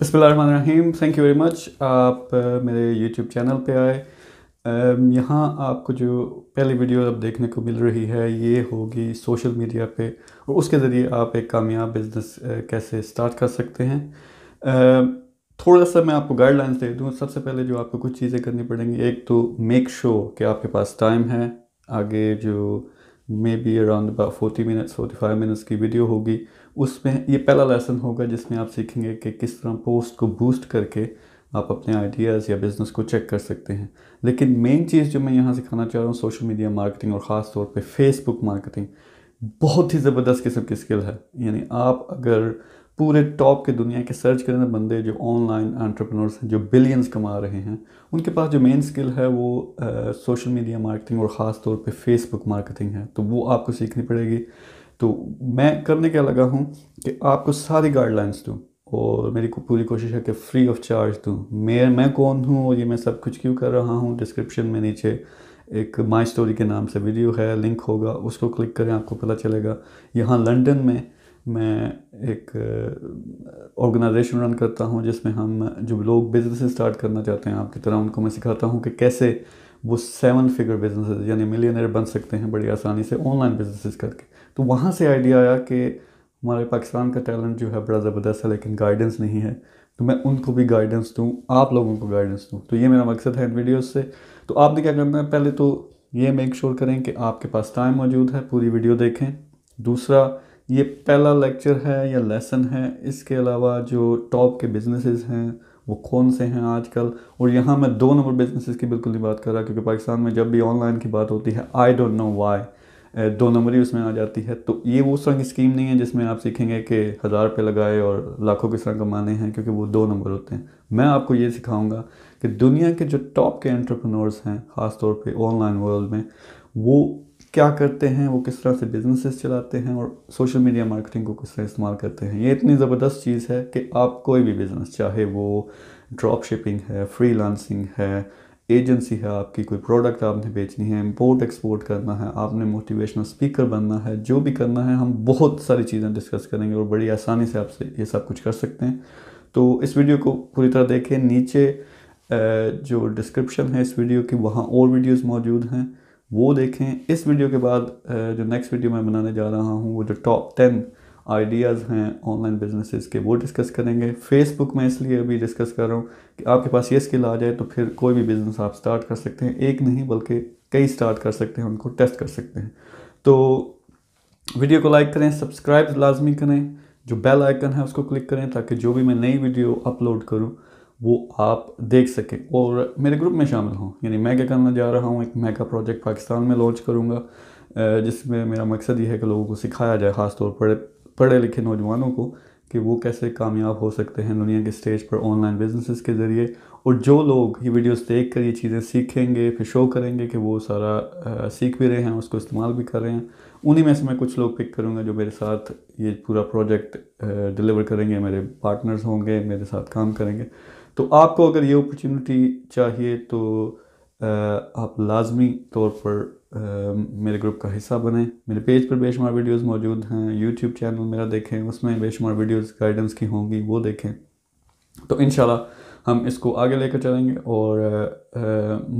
बसमीम thank you very much आप मेरे यूट्यूब चैनल पे आए यहाँ आपको जो पहली वीडियो अब देखने को मिल रही है ये होगी सोशल मीडिया पे और उसके ज़रिए आप एक कामयाब बिज़नेस कैसे स्टार्ट कर सकते हैं थोड़ा सा मैं आपको गाइडलाइंस दे दूँ सबसे पहले जो आपको कुछ चीज़ें करनी पड़ेंगी एक तो मेक शो sure कि आपके पास टाइम है आगे जो may be around about forty minutes forty five minutes की वीडियो होगी उसमें ये पहला लेसन होगा जिसमें आप सीखेंगे कि किस तरह पोस्ट को बूस्ट करके आप अपने आइडियाज़ या बिज़नेस को चेक कर सकते हैं लेकिन मेन चीज़ जो मैं यहाँ सिखाना चाह रहा हूँ सोशल मीडिया मार्केटिंग और ख़ास तौर पे फेसबुक मार्केटिंग बहुत ही ज़बरदस्त किस्म की स्किल है यानी आप अगर पूरे टॉप के दुनिया के सर्च करें ना बंदे जो ऑनलाइन एंट्रप्रनोर्स हैं जो बिलियंस कमा रहे हैं उनके पास जो मेन स्किल है वो सोशल मीडिया मार्केटिंग और ख़ास तौर पर फेसबुक मार्केटिंग है तो वो आपको सीखनी पड़ेगी तो मैं करने क्या लगा हूँ कि आपको सारी गाइडलाइंस दूँ और मेरी को पूरी कोशिश है कि फ्री ऑफ चार्ज दूँ मैं मैं कौन हूँ और ये मैं सब कुछ क्यों कर रहा हूँ डिस्क्रिप्शन में नीचे एक माई स्टोरी के नाम से वीडियो है लिंक होगा उसको क्लिक करें आपको पता चलेगा यहाँ लंदन में मैं एक ऑर्गेनाइजेशन uh, रन करता हूँ जिसमें हम जो लोग बिज़नेस स्टार्ट करना चाहते हैं आपकी तरह उनको मैं सिखाता हूँ कि कैसे वो सेवन फिगर बिजनेस यानी मिलियनर बन सकते हैं बड़ी आसानी से ऑनलाइन बिजनेस करके तो वहाँ से आइडिया आया कि हमारे पाकिस्तान का टैलेंट जो है बड़ा ज़बरदस्त है लेकिन गाइडेंस नहीं है तो मैं उनको भी गाइडेंस दूँ आप लोगों को गाइडेंस दूँ तो ये मेरा मकसद है इन वीडियोज़ से तो आपने क्या करना है पहले तो ये मेक श्योर करें कि आपके पास टाइम मौजूद है पूरी वीडियो देखें दूसरा ये पहला लेक्चर है या लेसन है इसके अलावा जो टॉप के बिजनेसेस हैं वो कौन से हैं आजकल और यहाँ मैं दो नंबर बिजनेसेस की बिल्कुल नहीं बात कर रहा क्योंकि पाकिस्तान में जब भी ऑनलाइन की बात होती है आई डोंट नो वाई दो नंबरी उसमें आ जाती है तो ये वो सरंग स्कीम नहीं है जिसमें आप सीखेंगे कि हज़ार रुपये लगाए और लाखों की सरंग कमाने हैं क्योंकि वो दो नंबर होते हैं मैं आपको ये सिखाऊंगा कि दुनिया के जो टॉप के एंट्रप्रनोर्स हैं ख़ास तौर ऑनलाइन वर्ल्ड में वो क्या करते हैं वो किस तरह से बिजनेसेस चलाते हैं और सोशल मीडिया मार्केटिंग को किस तरह इस्तेमाल करते हैं ये इतनी ज़बरदस्त चीज़ है कि आप कोई भी बिज़नेस चाहे वो ड्रॉप शिपिंग है फ्री है एजेंसी है आपकी कोई प्रोडक्ट आपने बेचनी है इम्पोर्ट एक्सपोर्ट करना है आपने मोटिवेशनल स्पीकर बनना है जो भी करना है हम बहुत सारी चीज़ें डिस्कस करेंगे और बड़ी आसानी से आपसे ये सब कुछ कर सकते हैं तो इस वीडियो को पूरी तरह देखें नीचे जो डिस्क्रिप्शन है इस वीडियो की वहाँ और वीडियोस मौजूद हैं वो देखें इस वीडियो के बाद जो नेक्स्ट वीडियो मैं बनाने जा रहा हूँ वो जो टॉप टेन आइडियाज़ हैं ऑनलाइन बिजनेसेस के वो डिस्कस करेंगे फेसबुक में इसलिए अभी डिस्कस कर रहा हूँ कि आपके पास ये स्किल आ जाए तो फिर कोई भी बिज़नेस आप स्टार्ट कर सकते हैं एक नहीं बल्कि कई स्टार्ट कर सकते हैं उनको टेस्ट कर सकते हैं तो वीडियो को लाइक करें सब्सक्राइब लाजमी करें जो बेल आइकन है उसको क्लिक करें ताकि जो भी मैं नई वीडियो अपलोड करूँ वो आप देख सकें और मेरे ग्रुप में शामिल हों यानी मैं क्या करना जा रहा हूँ एक मेगा प्रोजेक्ट पाकिस्तान में लॉन्च करूँगा जिसमें मेरा मकसद ये है कि लोगों को सिखाया जाए खासतौर पर पढ़े लिखे नौजवानों को कि वो कैसे कामयाब हो सकते हैं दुनिया के स्टेज पर ऑनलाइन बिजनेसेस के ज़रिए और जो लोग ये वीडियोस देख कर ये चीज़ें सीखेंगे फिर शो करेंगे कि वो सारा आ, सीख भी रहे हैं उसको इस्तेमाल भी कर रहे हैं उन्हीं में से मैं कुछ लोग पिक करूँगा जो मेरे साथ ये पूरा प्रोजेक्ट डिलीवर करेंगे मेरे पार्टनर्स होंगे मेरे साथ काम करेंगे तो आपको अगर ये अपॉर्चुनिटी चाहिए तो आ, आप लाजमी तौर पर मेरे ग्रुप का हिस्सा बने मेरे पेज पर बेशुमार वीडियोस मौजूद हैं यूट्यूब चैनल मेरा देखें उसमें बेशुमार वीडियोस गाइडेंस की होंगी वो देखें तो इन हम इसको आगे लेकर चलेंगे और आ,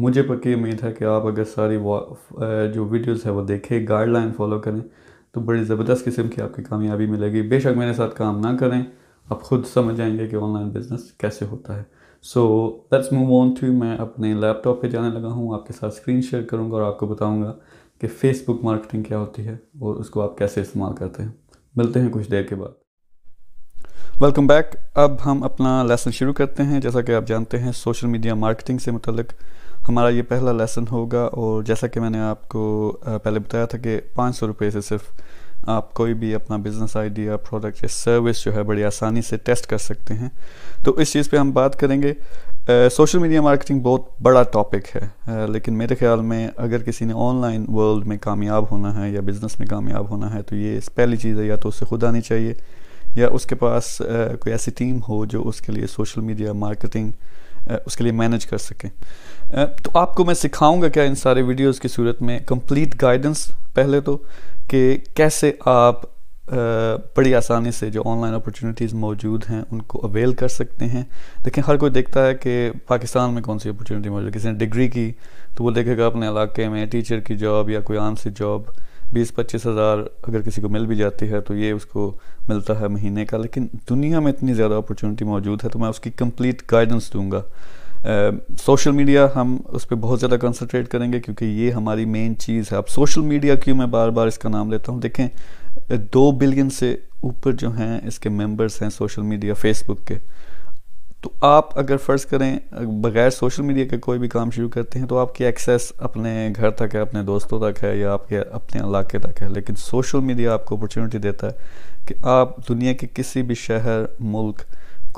मुझे पक्की उम्मीद है कि आप अगर सारी आ, जो वीडियोस है वो देखें गाइडलाइन फॉलो करें तो बड़ी ज़बरदस्त किस्म की आपकी कामयाबी मिलेगी बेशक मेरे साथ काम ना करें आप ख़ुद समझ जाएंगे कि ऑनलाइन बिज़नेस कैसे होता है so let's move on to मैं अपने लैपटॉप पे जाने लगा हूँ आपके साथ स्क्रीन शेयर करूँगा और आपको बताऊँगा कि फ़ेसबुक मार्केटिंग क्या होती है और उसको आप कैसे इस्तेमाल करते हैं मिलते हैं कुछ देर के बाद वेलकम बैक अब हम अपना लेसन शुरू करते हैं जैसा कि आप जानते हैं सोशल मीडिया मार्केटिंग से मतलब हमारा ये पहला लेसन होगा और जैसा कि मैंने आपको पहले बताया था कि पाँच सौ रुपये से सिर्फ आप कोई भी अपना बिज़नेस आइडिया प्रोडक्ट या सर्विस जो है बड़ी आसानी से टेस्ट कर सकते हैं तो इस चीज़ पे हम बात करेंगे सोशल मीडिया मार्केटिंग बहुत बड़ा टॉपिक है uh, लेकिन मेरे ख्याल में अगर किसी ने ऑनलाइन वर्ल्ड में कामयाब होना है या बिज़नेस में कामयाब होना है तो ये पहली चीज़ है या तो उसे खुद आनी चाहिए या उसके पास uh, कोई ऐसी टीम हो जो उसके लिए सोशल मीडिया मार्केटिंग उसके लिए मैनेज कर सकें तो आपको मैं सिखाऊंगा क्या इन सारे वीडियोस की सूरत में कंप्लीट गाइडेंस पहले तो कि कैसे आप बड़ी आसानी से जो ऑनलाइन अपॉर्चुनिटीज़ मौजूद हैं उनको अवेल कर सकते हैं देखें हर कोई देखता है कि पाकिस्तान में कौन सी अपॉर्चुनिटी मौजूद है किसी ने डिग्री की तो वो देखेगा अपने इलाके में टीचर की जॉब या कोई आम सी जॉब बीस पच्चीस हज़ार अगर किसी को मिल भी जाती है तो ये उसको मिलता है महीने का लेकिन दुनिया में इतनी ज़्यादा अपॉर्चुनिटी मौजूद है तो मैं उसकी कंप्लीट गाइडेंस दूंगा सोशल मीडिया हम उस पर बहुत ज़्यादा कंसंट्रेट करेंगे क्योंकि ये हमारी मेन चीज़ है अब सोशल मीडिया क्यों मैं बार बार इसका नाम लेता हूँ देखें दो बिलियन से ऊपर जो हैं इसके मेंबर्स हैं सोशल मीडिया फेसबुक के तो आप अगर फ़र्ज़ करें बगैर सोशल मीडिया के कोई भी काम शुरू करते हैं तो आपकी एक्सेस अपने घर तक है अपने दोस्तों तक है या आपके अपने इलाके तक है लेकिन सोशल मीडिया आपको अपॉर्चुनिटी देता है कि आप दुनिया के किसी भी शहर मुल्क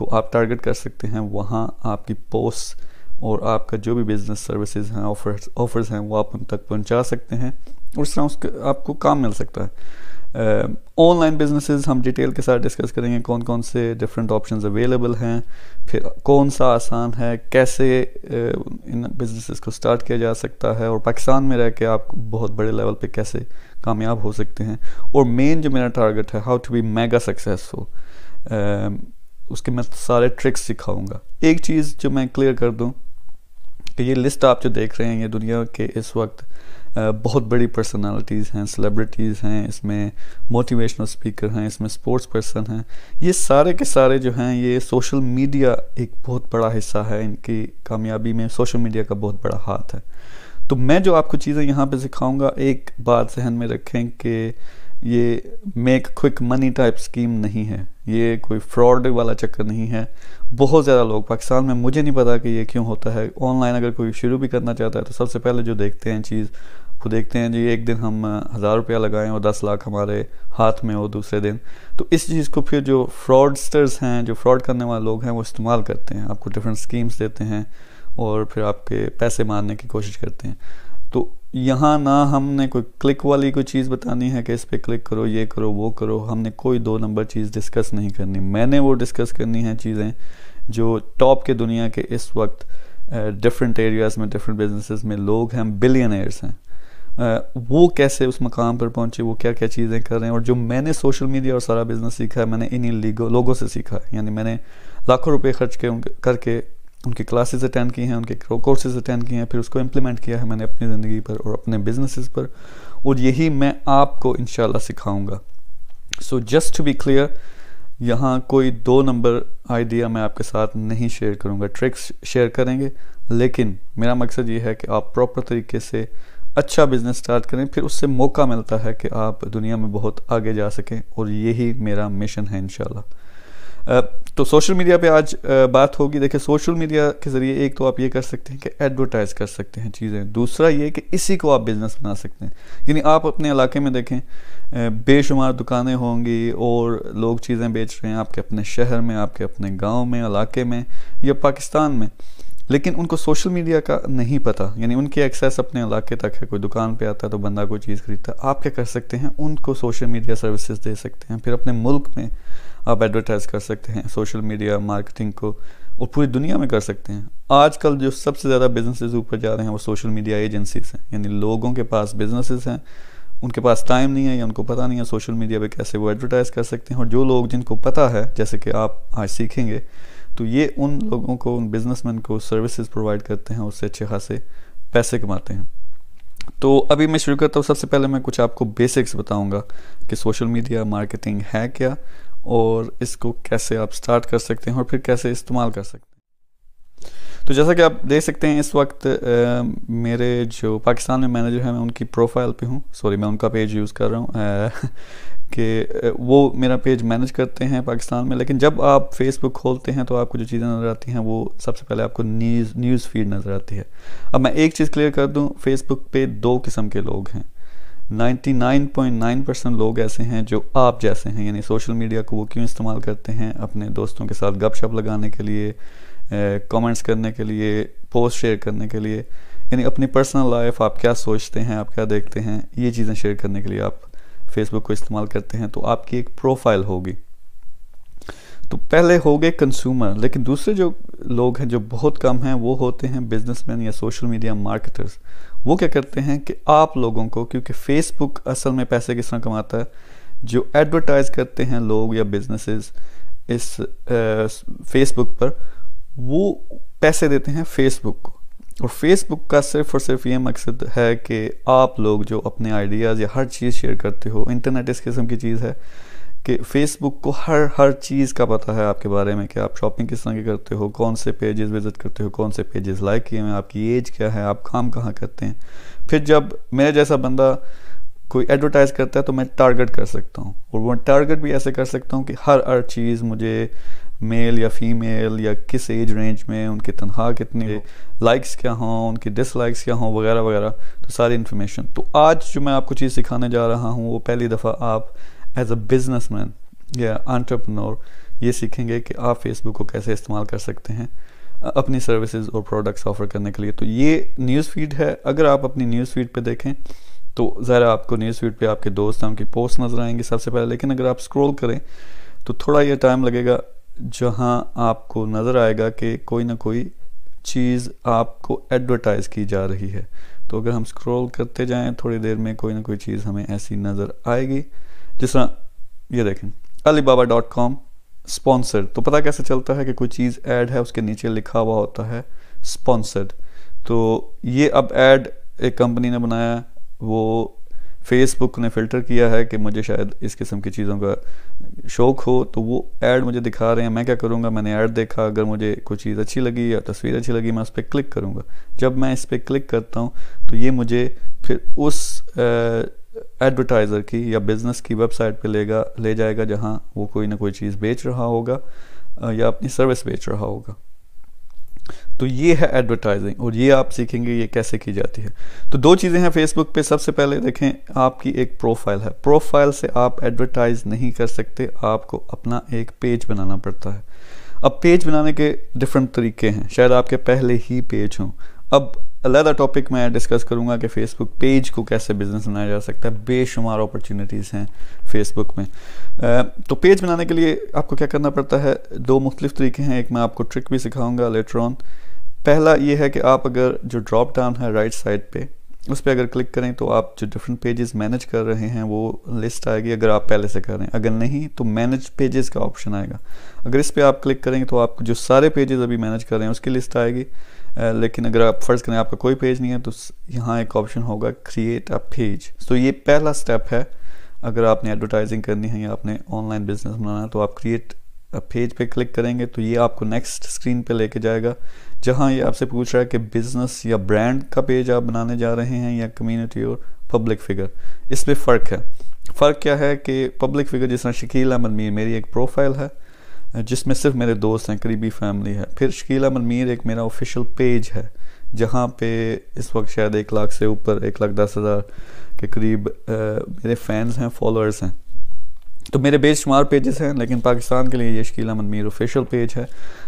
को आप टारगेट कर सकते हैं वहाँ आपकी पोस्ट और आपका जो भी बिज़नेस सर्विसेज हैं ऑफर्स ऑफर्स हैं वो आप उन तक पहुंचा सकते हैं और उस तरह उसके आपको काम मिल सकता है ऑनलाइन uh, बिजनेसेस हम डिटेल के साथ डिस्कस करेंगे कौन कौन से डिफरेंट ऑप्शंस अवेलेबल हैं फिर कौन सा आसान है कैसे uh, इन बिजनेसेस को स्टार्ट किया जा सकता है और पाकिस्तान में रह के आप बहुत बड़े लेवल पे कैसे कामयाब हो सकते हैं और मेन जो मेरा टारगेट है how to be mega successful उसके मैं सारे ट्रिक्स सिखाऊंगा एक चीज़ जो मैं क्लियर कर दूं कि ये लिस्ट आप जो देख रहे हैं ये दुनिया के इस वक्त बहुत बड़ी पर्सनालिटीज़ हैं सेलिब्रिटीज़ हैं इसमें मोटिवेशनल स्पीकर हैं इसमें स्पोर्ट्स पर्सन हैं ये सारे के सारे जो हैं ये सोशल मीडिया एक बहुत बड़ा हिस्सा है इनकी कामयाबी में सोशल मीडिया का बहुत बड़ा हाथ है तो मैं जो आपको चीज़ें यहाँ पे सिखाऊंगा एक बात जहन में रखें कि ये make quick money type scheme नहीं है ये कोई फ्रॉड वाला चक्कर नहीं है बहुत ज़्यादा लोग पाकिस्तान में मुझे नहीं पता कि ये क्यों होता है ऑनलाइन अगर कोई शुरू भी करना चाहता है तो सबसे पहले जो देखते हैं चीज़ वो देखते हैं जी एक दिन हम हज़ार रुपया लगाएं और दस लाख हमारे हाथ में हो दूसरे दिन तो इस चीज़ को फिर जो फ्रॉडस्टर्स हैं जो फ्रॉड करने वाले लोग हैं वो इस्तेमाल करते हैं आपको डिफरेंट स्कीम्स देते हैं और फिर आपके पैसे मारने की कोशिश करते हैं तो यहाँ ना हमने कोई क्लिक वाली कोई चीज़ बतानी है कि इस पर क्लिक करो ये करो वो करो हमने कोई दो नंबर चीज़ डिस्कस नहीं करनी मैंने वो डिस्कस करनी है चीज़ें जो टॉप के दुनिया के इस वक्त डिफरेंट uh, एरियाज़ में डिफरेंट बिजनेसेस में लोग हैं बिलियन हैं uh, वो कैसे उस मकाम पर पहुँचे वो क्या क्या चीज़ें कर रहे हैं और जो मैंने सोशल मीडिया और सारा बिज़नेस सीखा है मैंने इन्हीं लीगो लोगों से सीखा है यानी मैंने लाखों रुपए खर्च के करके उनके क्लासेस अटेंड की हैं उनके कोर्सेज अटेंड किए हैं फिर उसको इम्प्लीमेंट किया है मैंने अपनी ज़िंदगी पर और अपने बिजनेसेस पर और यही मैं आपको इन सिखाऊंगा so just to be clear यहाँ कोई दो नंबर आइडिया मैं आपके साथ नहीं शेयर करूँगा ट्रिक्स शेयर करेंगे लेकिन मेरा मकसद ये है कि आप प्रॉपर तरीके से अच्छा बिज़नेस स्टार्ट करें फिर उससे मौका मिलता है कि आप दुनिया में बहुत आगे जा सकें और यही मेरा मिशन है इनशाला तो सोशल मीडिया पे आज बात होगी देखिए सोशल मीडिया के ज़रिए एक तो आप ये कर सकते हैं कि एडवर्टाइज़ कर सकते हैं चीज़ें दूसरा ये कि इसी को आप बिज़नेस बना सकते हैं यानी आप अपने इलाके में देखें बेशुमार दुकानें होंगी और लोग चीज़ें बेच रहे हैं आपके अपने शहर में आपके अपने गाँव में इलाके में या पाकिस्तान में लेकिन उनको सोशल मीडिया का नहीं पता यानी उनके एक्सेस अपने इलाके तक है कोई दुकान पे आता है तो बंदा कोई चीज़ खरीदता है आप क्या कर सकते हैं उनको सोशल मीडिया सर्विसेज दे सकते हैं फिर अपने मुल्क में आप एडवर्टाइज़ कर सकते हैं सोशल मीडिया मार्केटिंग को और पूरी दुनिया में कर सकते हैं आजकल जो सबसे ज़्यादा बिजनेसेस ऊपर जा रहे हैं वो सोशल मीडिया एजेंसीज हैं यानी लोगों के पास बिजनेसेस हैं उनके पास टाइम नहीं है या उनको पता नहीं है सोशल मीडिया पे कैसे वो एडवर्टाइज़ कर सकते हैं और जो लोग जिनको पता है जैसे कि आप आज सीखेंगे तो ये उन लोगों को उन बिजनेसमैन को सर्विसेज प्रोवाइड करते हैं उससे अच्छे खासे पैसे कमाते हैं तो अभी मैं शुरू करता हूँ सबसे पहले मैं कुछ आपको बेसिक्स बताऊँगा कि सोशल मीडिया मार्केटिंग है क्या और इसको कैसे आप स्टार्ट कर सकते हैं और फिर कैसे इस्तेमाल कर सकते हैं तो जैसा कि आप देख सकते हैं इस वक्त आ, मेरे जो पाकिस्तान में मैनेजर हैं मैं उनकी प्रोफाइल पे हूँ सॉरी मैं उनका पेज यूज़ कर रहा हूँ कि वो मेरा पेज मैनेज करते हैं पाकिस्तान में लेकिन जब आप फेसबुक खोलते हैं तो आपको जो चीज़ें नज़र आती हैं वो सबसे पहले आपको न्यूज़ न्यूज़ फीड नज़र आती है अब मैं एक चीज़ क्लियर कर दूँ फेसबुक पे दो किस्म के लोग हैं 99.9 परसेंट लोग ऐसे हैं जो आप जैसे हैं यानी सोशल मीडिया को वो क्यों इस्तेमाल करते हैं अपने दोस्तों के साथ गपशप लगाने के लिए कमेंट्स करने के लिए पोस्ट शेयर करने के लिए यानी अपनी पर्सनल लाइफ आप क्या सोचते हैं आप क्या देखते हैं ये चीज़ें शेयर करने के लिए आप फेसबुक को इस्तेमाल करते हैं तो आपकी एक प्रोफाइल होगी तो पहले हो गए कंज्यूमर लेकिन दूसरे जो लोग हैं जो बहुत कम हैं वो होते हैं बिजनेसमैन या सोशल मीडिया मार्केटर्स वो क्या करते हैं कि आप लोगों को क्योंकि फेसबुक असल में पैसे किस तरह कमाता है जो एडवर्टाइज़ करते हैं लोग या बिजनेसेस इस फेसबुक पर वो पैसे देते हैं फेसबुक को और फेसबुक का सिर्फ और सिर्फ ये मकसद है कि आप लोग जो अपने आइडियाज़ या हर चीज़ शेयर करते हो इंटरनेट इस किस्म की चीज़ है कि फेसबुक को हर हर चीज़ का पता है आपके बारे में कि आप शॉपिंग किस तरह की करते हो कौन से पेजेस विज़िट करते हो कौन से पेजेस लाइक किए हैं आपकी एज क्या है आप काम कहाँ करते हैं फिर जब मेरे जैसा बंदा कोई एडवर्टाइज़ करता है तो मैं टारगेट कर सकता हूँ और वो टारगेट भी ऐसे कर सकता हूँ कि हर हर चीज़ मुझे मेल या फीमेल या किस एज रेंज में उनकी तनख्वाह कितनी लाइक्स क्या हों उनकी डिसलाइक्स क्या हों वगैरह वगैरह तो सारी इन्फॉर्मेशन तो आज जो मैं आपको चीज़ सिखाने जा रहा हूँ वो पहली दफ़ा आप एज अ मैन या आंट्रप्रनोर ये सीखेंगे कि आप फेसबुक को कैसे इस्तेमाल कर सकते हैं अपनी सर्विसेज और प्रोडक्ट्स ऑफर करने के लिए तो ये न्यूज़ फीड है अगर आप अपनी न्यूज़ फीड पे देखें तो ज़रा आपको न्यूज़ फीड पे आपके दोस्त आपकी पोस्ट नज़र आएंगे सबसे पहले लेकिन अगर आप स्क्रॉल करें तो थोड़ा ये टाइम लगेगा जहाँ आपको नज़र आएगा कि कोई ना कोई चीज़ आपको एडवर्टाइज़ की जा रही है तो अगर हम स्क्रॉल करते जाएँ थोड़ी देर में कोई ना कोई चीज़ हमें ऐसी नज़र आएगी जिस तरह ये देखें Alibaba dot com sponsored तो पता कैसे चलता है कि कोई चीज़ ऐड है उसके नीचे लिखा हुआ होता है स्पॉन्सर्ड तो ये अब ऐड एक कंपनी ने बनाया वो फेसबुक ने फ़िल्टर किया है कि मुझे शायद इस किस्म की चीज़ों का शौक़ हो तो वो ऐड मुझे दिखा रहे हैं मैं क्या करूँगा मैंने ऐड देखा अगर मुझे कोई चीज़ अच्छी लगी या तस्वीर अच्छी लगी मैं उस पर क्लिक करूँगा जब मैं इस पर क्लिक करता हूँ तो ये मुझे फिर उस आ, एडवर्टाइज़र की या बिज़नेस की वेबसाइट पे लेगा ले जाएगा जहाँ वो कोई ना कोई चीज़ बेच रहा होगा या अपनी सर्विस बेच रहा होगा तो ये है एडवर्टाइजिंग और ये आप सीखेंगे ये कैसे की जाती है तो दो चीज़ें हैं फेसबुक पे सबसे पहले देखें आपकी एक प्रोफाइल है प्रोफाइल से आप एडवर्टाइज नहीं कर सकते आपको अपना एक पेज बनाना पड़ता है अब पेज बनाने के डिफरेंट तरीके हैं शायद आपके पहले ही पेज हों अब अलहदा टॉपिक मैं डिस्कस करूँगा कि फ़ेसबुक पेज को कैसे बिज़नेस बनाया जा सकता है बेशुमार अपॉर्चुनिटीज़ हैं फेसबुक में तो पेज बनाने के लिए आपको क्या करना पड़ता है दो मुख्तलिफ तरीके हैं एक मैं आपको ट्रिक भी सिखाऊंगा लेट्रॉन पहला ये है कि आप अगर जो ड्रॉप डाउन है राइट साइड पे उस पर अगर क्लिक करें तो आप जो डिफरेंट पेजेस मैनेज कर रहे हैं वो लिस्ट आएगी अगर आप पहले से कर रहे हैं अगर नहीं तो मैनेज पेजेस का ऑप्शन आएगा अगर इस पर आप क्लिक करेंगे तो आपको जो सारे पेजेस अभी मैनेज कर रहे हैं उसकी लिस्ट आएगी लेकिन अगर आप फ़र्ज़ करें आपका कोई पेज नहीं है तो यहाँ एक ऑप्शन होगा क्रिएट अ पेज तो ये पहला स्टेप है अगर आपने एडवर्टाइजिंग करनी है या आपने ऑनलाइन बिजनेस बनाना है तो आप क्रिएट अ पेज पे क्लिक करेंगे तो ये आपको नेक्स्ट स्क्रीन पे लेके जाएगा जहाँ ये आपसे पूछ रहा है कि बिज़नेस या ब्रांड का पेज आप बनाने जा रहे हैं या कम्युनिटी और पब्लिक फिगर इस पर फ़र्क है फ़र्क क्या है कि पब्लिक फिगर जिस तरह शकील अहमद मीर मेरी एक प्रोफाइल है जिसमें सिर्फ मेरे दोस्त हैं करीबी फैमिली है फिर शकीला मनमीर एक मेरा ऑफिशियल पेज है जहाँ पे इस वक्त शायद एक लाख से ऊपर एक लाख दस हज़ार के करीब आ, मेरे फैंस हैं फॉलोअर्स हैं तो मेरे बेशुमार पेजेस हैं लेकिन पाकिस्तान के लिए ये शकीला मनमीर ऑफिशियल पेज है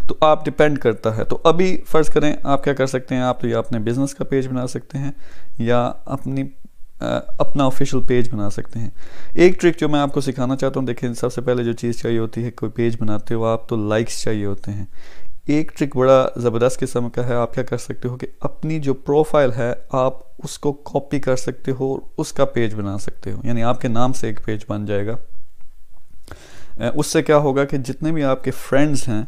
तो आप डिपेंड करता है तो अभी फ़र्ज़ करें आप क्या कर सकते हैं आप या अपने बिज़नेस का पेज बना सकते हैं या अपनी अपना ऑफिशियल पेज बना सकते हैं एक ट्रिक जो मैं आपको सिखाना चाहता हूँ देखें सबसे पहले जो चीज़ चाहिए होती है कोई पेज बनाते हो आप तो लाइक्स चाहिए होते हैं एक ट्रिक बड़ा ज़बरदस्त किस्म का है आप क्या कर सकते हो कि अपनी जो प्रोफाइल है आप उसको कॉपी कर सकते हो और उसका पेज बना सकते हो यानी आपके नाम से एक पेज बन जाएगा उससे क्या होगा कि जितने भी आपके फ्रेंड्स हैं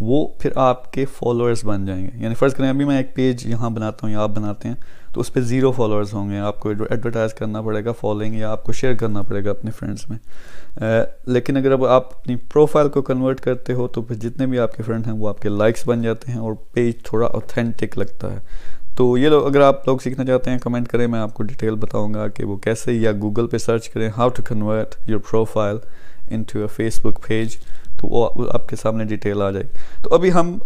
वो फिर आपके फॉलोअर्स बन जाएंगे यानी फ़र्ज़ करें अभी मैं एक पेज यहाँ बनाता हूँ या आप बनाते हैं तो उस पर ज़ीरो फॉलोअर्स होंगे आपको एडवर्टाइज़ करना पड़ेगा फॉलोइंग या आपको शेयर करना पड़ेगा अपने फ्रेंड्स में आ, लेकिन अगर अब आप अपनी प्रोफाइल को कन्वर्ट करते हो तो फिर जितने भी आपके फ्रेंड हैं वो आपके लाइक्स बन जाते हैं और पेज थोड़ा ऑथेंटिक लगता है तो ये लोग अगर आप लोग सीखना चाहते हैं कमेंट करें मैं आपको डिटेल बताऊंगा कि वो कैसे या गूगल पे सर्च करें how to convert your profile into Facebook page तो वो आपके सामने डिटेल आ जाएगी तो अभी हम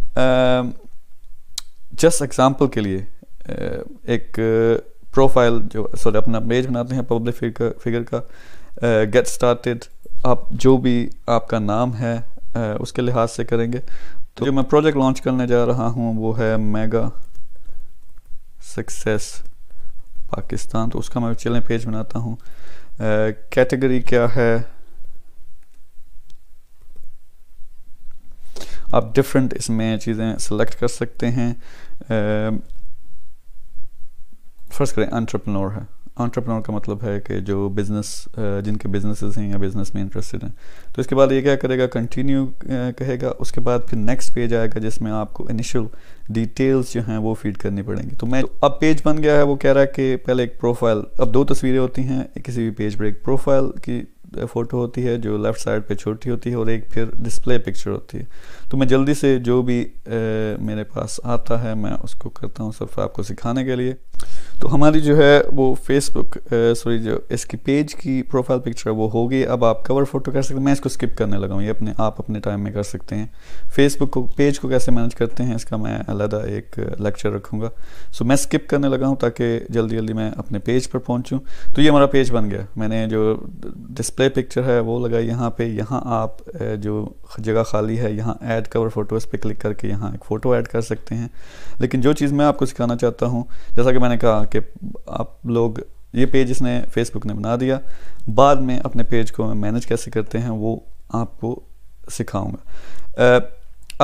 जस्ट एग्ज़ाम्पल के लिए एक प्रोफाइल जो सॉरी अपना पेज बनाते हैं पब्लिक फिगर फिगर का गेट स्टार्टेड आप जो भी आपका नाम है उसके लिहाज से करेंगे तो जो मैं प्रोजेक्ट लॉन्च करने जा रहा हूँ वो है मेगा सक्सेस पाकिस्तान तो उसका मैं चलें पेज बनाता हूँ कैटेगरी क्या है आप डिफरेंट इसमें चीज़ें सेलेक्ट कर सकते हैं फ़र्ज़ करें एंट्रप्रनोर है एंट्रप्रनोर का मतलब है कि जो बिज़नेस जिनके बिजनेसेस हैं या बिज़नेस में इंटरेस्टेड हैं तो इसके बाद ये क्या करेगा कंटिन्यू कहेगा उसके बाद फिर नेक्स्ट पेज आएगा जिसमें आपको इनिशियल डिटेल्स जो हैं वो फीड करनी पड़ेंगी तो मैं तो अब पेज बन गया है वो कह रहा है कि पहले एक प्रोफाइल अब दो तस्वीरें होती हैं किसी भी पेज पर एक प्रोफाइल की फ़ोटो होती है जो लेफ़्ट साइड पे छोटी होती है और एक फिर डिस्प्ले पिक्चर होती है तो मैं जल्दी से जो भी ए, मेरे पास आता है मैं उसको करता हूँ सिर्फ आपको सिखाने के लिए तो हमारी जो है वो फेसबुक सॉरी जो इसकी पेज की प्रोफाइल पिक्चर वो होगी अब आप कवर फोटो कर सकते हैं मैं इसको स्किप करने लगा हूँ ये अपने आप अपने टाइम में कर सकते हैं फेसबुक को पेज को कैसे मैनेज करते हैं इसका मैं अलहदा एक लेक्चर रखूँगा सो मैं स्किप करने लगा हूँ ताकि जल्दी जल्दी मैं अपने पेज पर पहुँचूँ तो ये हमारा पेज बन गया मैंने जो डिस्प्ले पिक्चर है वो लगाई यहाँ पर यहाँ आप जो जगह खाली है यहाँ ऐड कवर फोटोज पे क्लिक करके यहाँ एक फ़ोटो ऐड कर सकते हैं लेकिन जो चीज़ मैं आपको सिखाना चाहता हूँ जैसा कि मैंने कहा कि आप लोग ये पेज इसने फेसबुक ने बना दिया बाद में अपने पेज को मैनेज कैसे करते हैं वो आपको सिखाऊंगा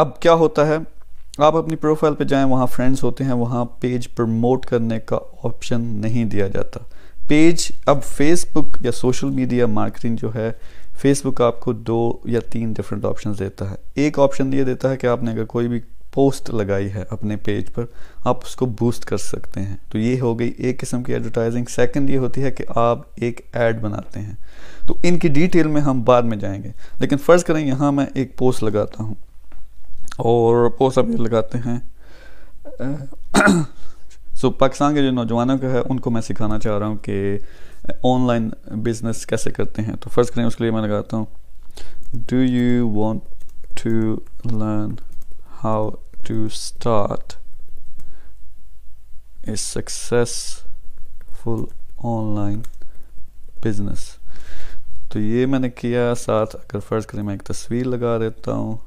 अब क्या होता है आप अपनी प्रोफाइल पे जाएं वहाँ फ्रेंड्स होते हैं वहाँ पेज प्रमोट करने का ऑप्शन नहीं दिया जाता पेज अब फेसबुक या सोशल मीडिया मार्केटिंग जो है फेसबुक आपको दो या तीन डिफरेंट ऑप्शन देता है एक ऑप्शन ये देता है कि आपने अगर कोई भी पोस्ट लगाई है अपने पेज पर आप उसको बूस्ट कर सकते हैं तो ये हो गई एक किस्म की एडवर्टाइजिंग सेकंड ये होती है कि आप एक ऐड बनाते हैं तो इनकी डिटेल में हम बाद में जाएंगे लेकिन फ़र्ज़ करें यहाँ मैं एक पोस्ट लगाता हूँ और पोस्ट आप लगाते हैं सो पाकिस्तान के जो नौजवानों का है उनको मैं सिखाना चाह रहा हूँ कि ऑनलाइन बिजनेस कैसे करते हैं तो फर्स्ट करें उसके लिए मैं लगाता हूँ do you want to learn how to start a successful online business तो ये मैंने किया साथ अगर फ़र्ज़ करें मैं एक तस्वीर लगा देता हूँ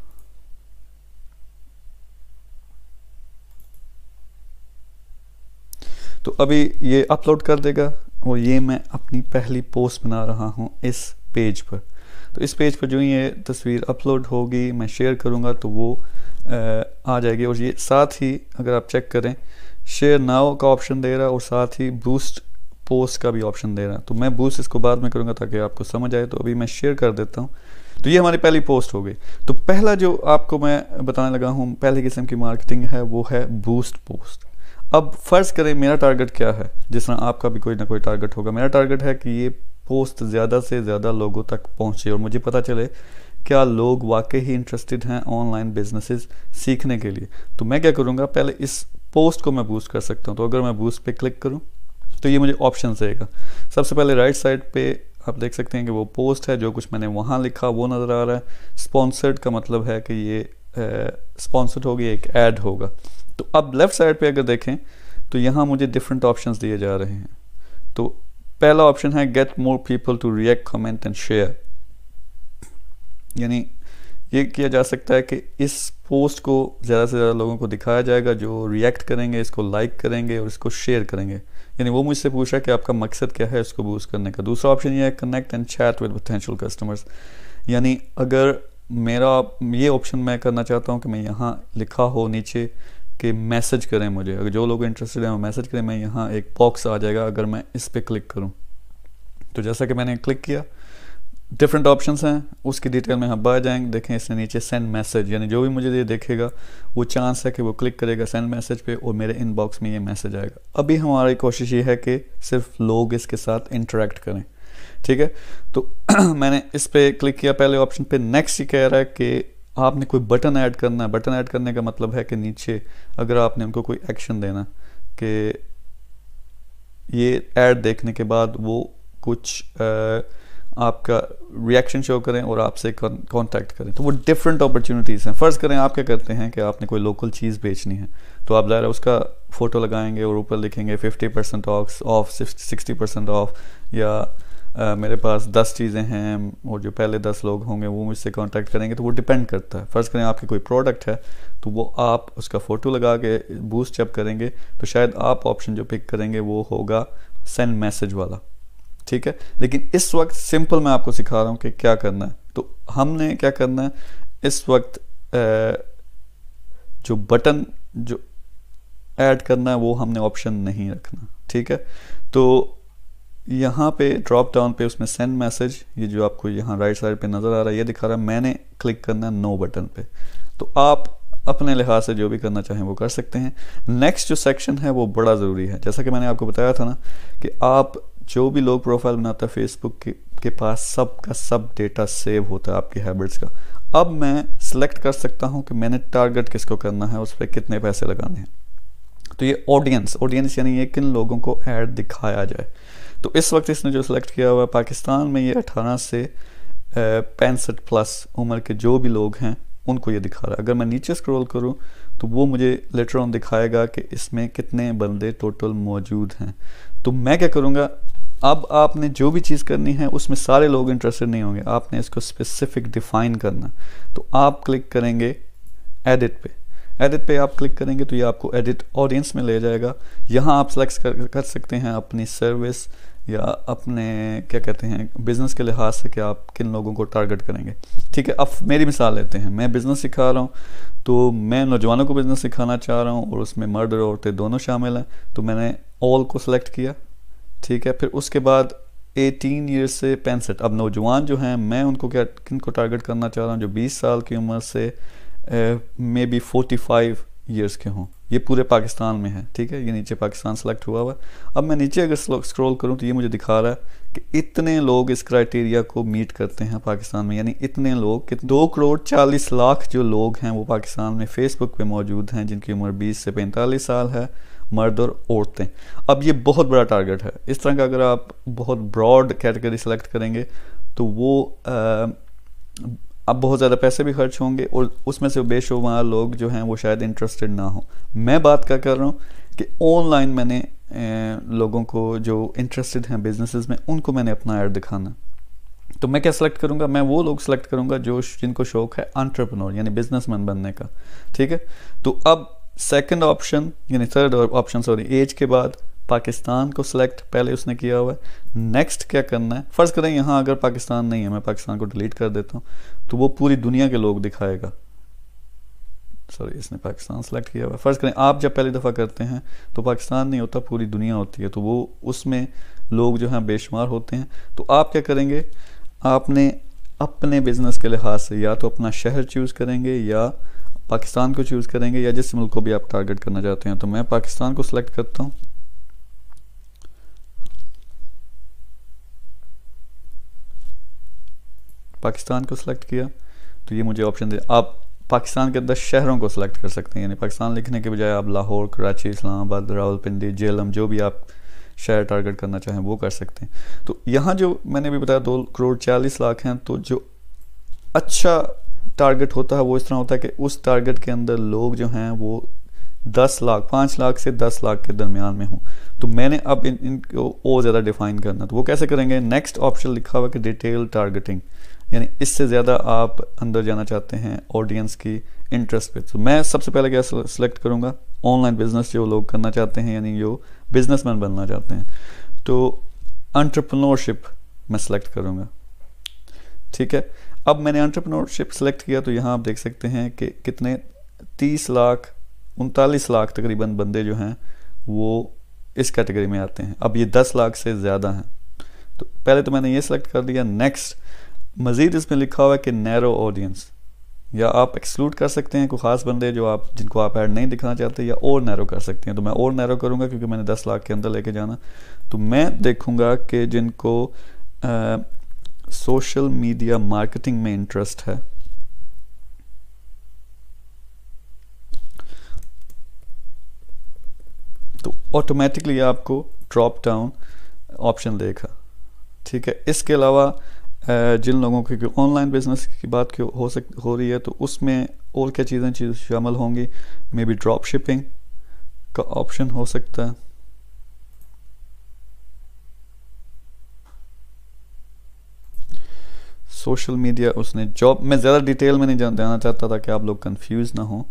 तो अभी ये अपलोड कर देगा और ये मैं अपनी पहली पोस्ट बना रहा हूँ इस पेज पर तो इस पेज पर जो ये तस्वीर अपलोड होगी मैं शेयर करूँगा तो वो आ जाएगी और ये साथ ही अगर आप चेक करें शेयर नाव का ऑप्शन दे रहा है और साथ ही बूस्ट पोस्ट का भी ऑप्शन दे रहा है तो मैं बूस्ट इसको बाद में करूँगा ताकि आपको समझ आए तो अभी मैं शेयर कर देता हूँ तो ये हमारी पहली पोस्ट हो गई तो पहला जो आपको मैं बताने लगा हूँ पहली किस्म की मार्केटिंग है वो है बूस्ट पोस्ट अब फ़र्ज़ करें मेरा टारगेट क्या है जिस तरह आपका भी कोई ना कोई टारगेट होगा मेरा टारगेट है कि ये पोस्ट ज़्यादा से ज़्यादा लोगों तक पहुँचे और मुझे पता चले क्या लोग वाकई ही इंटरेस्टेड हैं ऑनलाइन बिजनेसेस सीखने के लिए तो मैं क्या करूँगा पहले इस पोस्ट को मैं बूस्ट कर सकता हूँ तो अगर मैं बूस्ट पे क्लिक करूँ तो ये मुझे ऑप्शन देगा सबसे पहले राइट साइड पे आप देख सकते हैं कि वो पोस्ट है जो कुछ मैंने वहाँ लिखा वो नज़र आ रहा है स्पॉन्सर्ड का मतलब है कि ये स्पॉन्सर्ड होगी एक ऐड होगा तो अब लेफ़्ट साइड पे अगर देखें तो यहाँ मुझे डिफरेंट ऑप्शंस दिए जा रहे हैं तो पहला ऑप्शन है get more people to react comment and share यानी ये किया जा सकता है कि इस पोस्ट को ज़्यादा से ज़्यादा लोगों को दिखाया जाएगा जो रिएक्ट करेंगे इसको लाइक करेंगे और इसको शेयर करेंगे यानी वो मुझसे पूछ रहा है कि आपका मकसद क्या है इसको बूस्ट करने का दूसरा ऑप्शन ये है connect and chat with potential customers यानी अगर मेरा ये ऑप्शन मैं करना चाहता हूँ कि मैं यहाँ लिखा हो नीचे कि मैसेज करें मुझे अगर जो लोग इंटरेस्टेड हैं वो मैसेज करें मैं यहाँ एक बॉक्स आ जाएगा अगर मैं इस पर क्लिक करूँ तो जैसा कि मैंने क्लिक किया डिफरेंट ऑप्शंस हैं उसकी डिटेल में हम बाहर जाएंगे देखें इसने नीचे सेंड मैसेज यानी जो भी मुझे ये देखेगा वो चांस है कि वो क्लिक करेगा सेंड मैसेज पे और मेरे इनबॉक्स में ये मैसेज आएगा अभी हमारी कोशिश ये है कि सिर्फ लोग इसके साथ इंटरेक्ट करें ठीक है तो मैंने इस पर क्लिक किया पहले ऑप्शन पे नेक्स्ट ही कह रहा है कि आपने कोई बटन ऐड करना है बटन ऐड करने का मतलब है कि नीचे अगर आपने उनको कोई एक्शन देना कि ये ऐड देखने के बाद वो कुछ आ, आपका रिएक्शन शो करें और आपसे कांटेक्ट करें तो वो डिफरेंट अपॉर्चुनिटीज़ हैं फ़र्ज़ करें आप क्या करते हैं कि आपने कोई लोकल चीज़ बेचनी है तो आप ज़ाहिर उसका फ़ोटो लगाएंगे और ऊपर लिखेंगे 50 percent off off sixty percent off या मेरे पास दस चीज़ें हैं और जो पहले दस लोग होंगे वो मुझसे कांटेक्ट करेंगे तो वो डिपेंड करता है फ़र्ज़ करें आपकी कोई प्रोडक्ट है तो वो आप उसका फ़ोटो लगा के बूस्ट जब करेंगे तो शायद आप ऑप्शन जो पिक करेंगे वो होगा सेंड मैसेज वाला ठीक है लेकिन इस वक्त सिंपल मैं आपको सिखा रहा हूँ कि क्या करना है तो हमने क्या करना है इस वक्त जो बटन जो ऐड करना है वो हमने ऑप्शन नहीं रखना ठीक है तो यहाँ पे ड्रॉप डाउन पे उसमें सेंड मैसेज ये जो आपको यहाँ राइट साइड पे नज़र आ रहा है ये दिखा रहा है मैंने क्लिक करना है नो बटन पे तो आप अपने लिहाज से जो भी करना चाहें वो कर सकते हैं नेक्स्ट जो सेक्शन है वो बड़ा ज़रूरी है जैसा कि मैंने आपको बताया था ना कि आप जो भी लोग प्रोफाइल बनाता है फेसबुक के, के पास सब का सब डेटा सेव होता है आपकी हैबिट्स का अब मैं सिलेक्ट कर सकता हूँ कि मैंने टारगेट किसको करना है उस पर कितने पैसे लगाने हैं तो ये ऑडियंस ऑडियंस यानी ये किन लोगों को ऐड दिखाया जाए तो इस वक्त इसने जो सिलेक्ट किया हुआ है पाकिस्तान में ये 18 से पैंसठ प्लस उम्र के जो भी लोग हैं उनको ये दिखा रहा है अगर मैं नीचे स्क्रॉल करूं तो वो मुझे लेटर ऑन दिखाएगा कि इसमें कितने बंदे टोटल मौजूद हैं तो मैं क्या करूँगा अब आपने जो भी चीज़ करनी है उसमें सारे लोग इंटरेस्टेड नहीं होंगे आपने इसको स्पेसिफिक डिफाइन करना तो आप क्लिक करेंगे एडिट पे एडिट पे आप क्लिक करेंगे तो ये आपको एडिट ऑडियंस में ले जाएगा यहाँ आप सेलेक्ट कर, कर सकते हैं अपनी सर्विस या अपने क्या कहते हैं बिज़नेस के लिहाज से कि आप किन लोगों को टारगेट करेंगे ठीक है अब मेरी मिसाल लेते हैं मैं बिज़नेस सिखा रहा हूँ तो मैं नौजवानों को बिज़नेस सिखाना चाह रहा हूँ और उसमें मर्द और औरतें दोनों शामिल हैं तो मैंने ऑल को सिलेक्ट किया ठीक है फिर उसके बाद 18 ईयर से पैंसठ अब नौजवान जो हैं मैं उनको क्या किन को टारगेट करना चाह रहा हूँ जो 20 साल की उम्र से मे बी 45 ईयर्स के हों ये पूरे पाकिस्तान में है ठीक है ये नीचे पाकिस्तान सेलेक्ट हुआ हुआ है अब मैं नीचे अगर स्क्रॉल करूँ तो ये मुझे दिखा रहा है कि इतने लोग इस क्राइटेरिया को मीट करते हैं पाकिस्तान में यानी इतने लोग कि दो करोड़ चालीस लाख जो लोग हैं वो पाकिस्तान में फेसबुक पे मौजूद हैं जिनकी उम्र बीस से पैंतालीस साल है मर्द और औरतें अब ये बहुत बड़ा टारगेट है इस तरह का अगर आप बहुत ब्रॉड कैटेगरी सेलेक्ट करेंगे तो वो आ, अब बहुत ज़्यादा पैसे भी खर्च होंगे और उसमें से बेशुमार लोग जो हैं वो शायद इंटरेस्टेड ना हो मैं बात क्या कर रहा हूँ कि ऑनलाइन मैंने लोगों को जो इंटरेस्टेड हैं बिजनेसेस में उनको मैंने अपना ऐड दिखाना तो मैं क्या सिलेक्ट करूंगा मैं वो लोग सिलेक्ट करूँगा जो जिनको शौक है आंट्रप्रनोर यानी बिजनेसमैन बनने का ठीक है तो अब सेकंड ऑप्शन यानी थर्ड ऑप्शन सॉरी एज के बाद पाकिस्तान को सिलेक्ट पहले उसने किया हुआ है नेक्स्ट क्या करना है फ़र्ज़ करें यहाँ अगर पाकिस्तान नहीं है मैं पाकिस्तान को डिलीट कर देता हूँ तो वो पूरी दुनिया के लोग दिखाएगा सॉरी इसने पाकिस्तान सेलेक्ट किया हुआ फ़र्ज़ करें आप जब पहली दफ़ा करते हैं तो पाकिस्तान नहीं होता पूरी दुनिया होती है तो वो उसमें लोग जो हैं बेशुमार होते हैं तो आप क्या करेंगे आपने अपने बिज़नेस के लिहाज से या तो अपना शहर चूज़ करेंगे या पाकिस्तान को चूज़ करेंगे या जिस मुल्क को भी आप टारगेट करना चाहते हैं तो मैं पाकिस्तान को सिलेक्ट करता हूँ पाकिस्तान को सिलेक्ट किया तो ये मुझे ऑप्शन दे आप पाकिस्तान के अंदर शहरों को सिलेक्ट कर सकते हैं यानी पाकिस्तान लिखने के बजाय आप लाहौर कराची इस्लामाबाद रावलपिंडी जेलम जो भी आप शहर टारगेट करना चाहें वो कर सकते हैं तो यहाँ जो मैंने भी बताया दो करोड़ चालीस लाख हैं तो जो अच्छा टारगेट होता है वो इस तरह होता है कि उस टारगेट के अंदर लोग जो हैं वो दस लाख पाँच लाख से दस लाख के दरमियान में हों तो मैंने अब इन इनको और ज़्यादा डिफाइन करना तो वो कैसे करेंगे नेक्स्ट ऑप्शन लिखा हुआ कि डिटेल टारगेटिंग यानी इससे ज़्यादा आप अंदर जाना चाहते हैं ऑडियंस की इंटरेस्ट पे तो मैं सबसे पहले क्या सिलेक्ट करूँगा ऑनलाइन बिजनेस जो लोग करना चाहते हैं यानी जो बिजनेसमैन बनना चाहते हैं तो अंट्रप्रनोरशिप मैं सिलेक्ट करूँगा ठीक है अब मैंने अंट्रप्रनोरशिप सेलेक्ट किया तो यहाँ आप देख सकते हैं कि कितने तीस लाख उनतालीस लाख तकरीबन बंदे जो हैं वो इस कैटेगरी में आते हैं अब ये दस लाख से ज़्यादा हैं तो पहले तो मैंने ये सिलेक्ट कर दिया नेक्स्ट मज़ीद इसमें लिखा हुआ है कि नैरो ऑडियंस या आप एक्सक्लूड कर सकते हैं कोई ख़ास बंदे जो आप जिनको आप ऐड नहीं दिखाना चाहते या और नैरो कर सकते हैं तो मैं और नैरो करूँगा क्योंकि मैंने दस लाख के अंदर लेके जाना तो मैं देखूँगा कि जिनको सोशल मीडिया मार्केटिंग में इंटरेस्ट है तो ऑटोमेटिकली आपको ड्रॉप डाउन ऑप्शन देगा ठीक है इसके अलावा जिन लोगों की ऑनलाइन बिज़नेस की बात की हो सक हो रही है तो उसमें और क्या चीज़ें चीज़ शामिल होंगी मे बी ड्रॉप शिपिंग का ऑप्शन हो सकता है सोशल मीडिया उसने जॉब मैं ज़्यादा डिटेल में नहीं जाना चाहता था कि आप लोग कंफ्यूज ना हों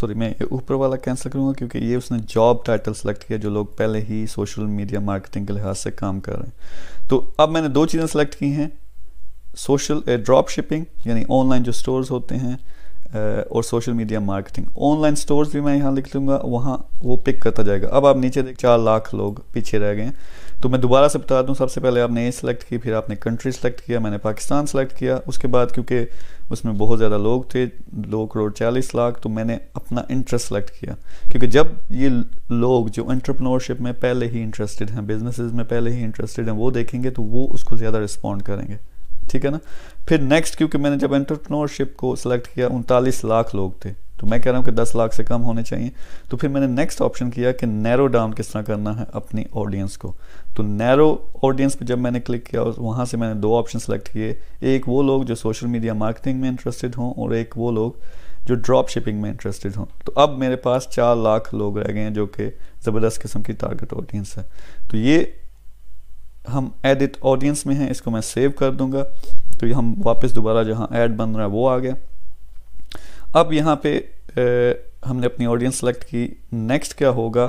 सॉरी मैं ऊपर वाला कैंसिल करूँगा क्योंकि ये उसने जॉब टाइटल सेलेक्ट किया जो लोग पहले ही सोशल मीडिया मार्केटिंग के लिहाज से काम कर रहे हैं तो अब मैंने दो चीज़ें सेलेक्ट की हैं सोशल ड्रॉप शिपिंग यानी ऑनलाइन जो स्टोर्स होते हैं और social media marketing online stores भी मैं यहाँ लिख लूँगा वहाँ वो पिक करता जाएगा अब आप नीचे देख चार लाख लोग पीछे रह गए हैं तो मैं दोबारा से बता दूं सबसे पहले आपने एज सेलेक्ट की फिर आपने कंट्री सेलेक्ट किया मैंने पाकिस्तान सेलेक्ट किया उसके बाद क्योंकि उसमें बहुत ज़्यादा लोग थे दो करोड़ चालीस लाख तो मैंने अपना इंटरेस्ट सेलेक्ट किया क्योंकि जब ये लोग जो इंटरप्रनोरशिप में पहले ही इंटरेस्टेड हैं बिजनेस में पहले ही इंटरेस्टेड हैं वो देखेंगे तो वो उसको ज़्यादा रिस्पॉन्ड करेंगे ठीक है ना फिर नेक्स्ट क्योंकि मैंने जब एंटरप्रनोरशिप को सिलेक्ट किया उनतालीस लाख लोग थे तो मैं कह रहा हूँ कि दस लाख से कम होने चाहिए तो फिर मैंने नेक्स्ट ऑप्शन किया कि नैरो डाउन किस तरह करना है अपनी ऑडियंस को तो नैरो ऑडियंस पे जब मैंने क्लिक किया वहाँ से मैंने दो ऑप्शन सेलेक्ट किए एक वो लोग जो सोशल मीडिया मार्केटिंग में इंटरेस्टेड हों और एक वो लोग जो ड्रॉप शिपिंग में इंटरेस्टेड हों तो अब मेरे पास चार लाख लोग रह गए हैं जो कि ज़बरदस्त किस्म की टारगेट ऑडियंस है तो ये हम एडिट ऑडियंस में हैं इसको मैं सेव कर दूंगा तो ये हम वापस दोबारा जहाँ ऐड बन रहा है वो आ गया अब यहाँ पे हमने अपनी ऑडियंस सेलेक्ट की नेक्स्ट क्या होगा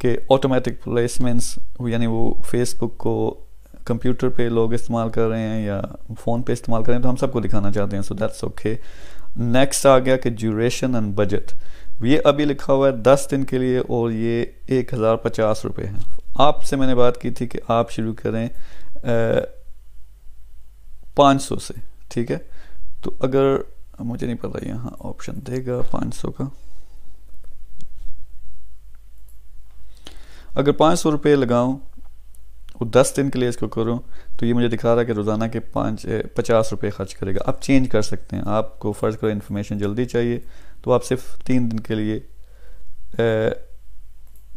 कि ऑटोमेटिक प्लेसमेंट्स यानी वो फेसबुक को कंप्यूटर पे लोग इस्तेमाल कर रहे हैं या फ़ोन पे इस्तेमाल कर रहे हैं तो हम सबको दिखाना चाहते हैं सो दैट्स ओके नेक्स्ट आ गया कि ड्यूरेशन एंड बजट ये अभी लिखा हुआ है दस दिन के लिए और ये एक हज़ार पचास रुपये हैं आपसे मैंने बात की थी कि आप शुरू करें पाँच सौ से ठीक है तो अगर मुझे नहीं पता यहाँ ऑप्शन देगा 500 का अगर पाँच सौ रुपये लगाऊँ और दस दिन के लिए इसको करूँ तो ये मुझे दिखा रहा है कि रोज़ाना के पाँच पचास रुपये खर्च करेगा आप चेंज कर सकते हैं आपको फ़र्ज़ करो इन्फॉर्मेशन जल्दी चाहिए तो आप सिर्फ तीन दिन के लिए ए,